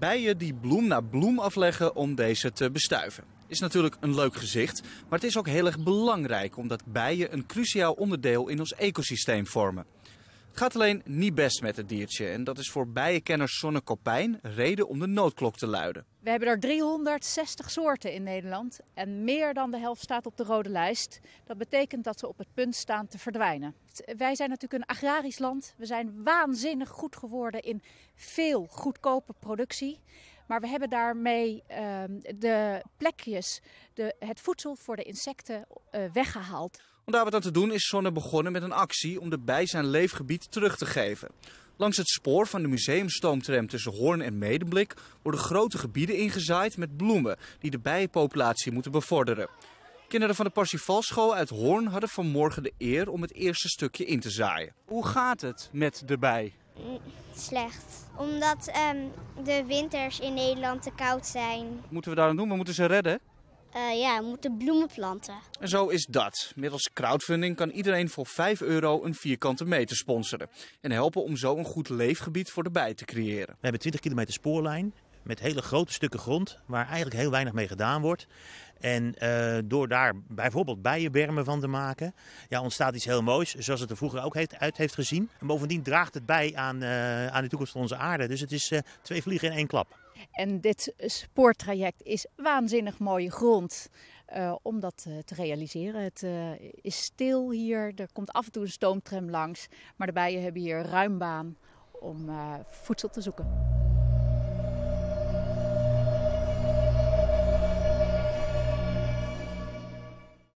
bijen die bloem na bloem afleggen om deze te bestuiven. Is natuurlijk een leuk gezicht, maar het is ook heel erg belangrijk omdat bijen een cruciaal onderdeel in ons ecosysteem vormen. Het gaat alleen niet best met het diertje en dat is voor bijenkenners Sonne Kopijn reden om de noodklok te luiden. We hebben er 360 soorten in Nederland en meer dan de helft staat op de rode lijst. Dat betekent dat ze op het punt staan te verdwijnen. Wij zijn natuurlijk een agrarisch land. We zijn waanzinnig goed geworden in veel goedkope productie. Maar we hebben daarmee ehm, de plekjes, de, het voedsel voor de insecten eh, weggehaald. Om daar wat aan te doen is Sonne begonnen met een actie om de bij zijn leefgebied terug te geven. Langs het spoor van de museumstoomtram tussen Hoorn en Medemblik worden grote gebieden ingezaaid met bloemen die de bijenpopulatie moeten bevorderen. Kinderen van de Parsifalschool uit Hoorn hadden vanmorgen de eer om het eerste stukje in te zaaien. Hoe gaat het met de bij? Slecht. Omdat ehm, de winters in Nederland te koud zijn. Moeten we daar aan doen? We moeten ze redden? Eh, ja, we moeten bloemen planten. En zo is dat. Middels crowdfunding kan iedereen voor 5 euro een vierkante meter sponsoren. En helpen om zo een goed leefgebied voor de bij te creëren. We hebben 20 kilometer spoorlijn met hele grote stukken grond waar eigenlijk heel weinig mee gedaan wordt. En eh, door daar bijvoorbeeld bijenbermen van te maken, ja, ontstaat iets heel moois, zoals het er vroeger ook heeft, uit heeft gezien. En bovendien draagt het bij aan, eh, aan de toekomst van onze aarde. Dus het is eh, twee vliegen in één klap. En dit spoortraject is waanzinnig mooie grond om dat te realiseren. Het is stil hier, er komt af en toe een stoomtram langs, maar de bijen hebben hier ruim baan om voedsel te zoeken.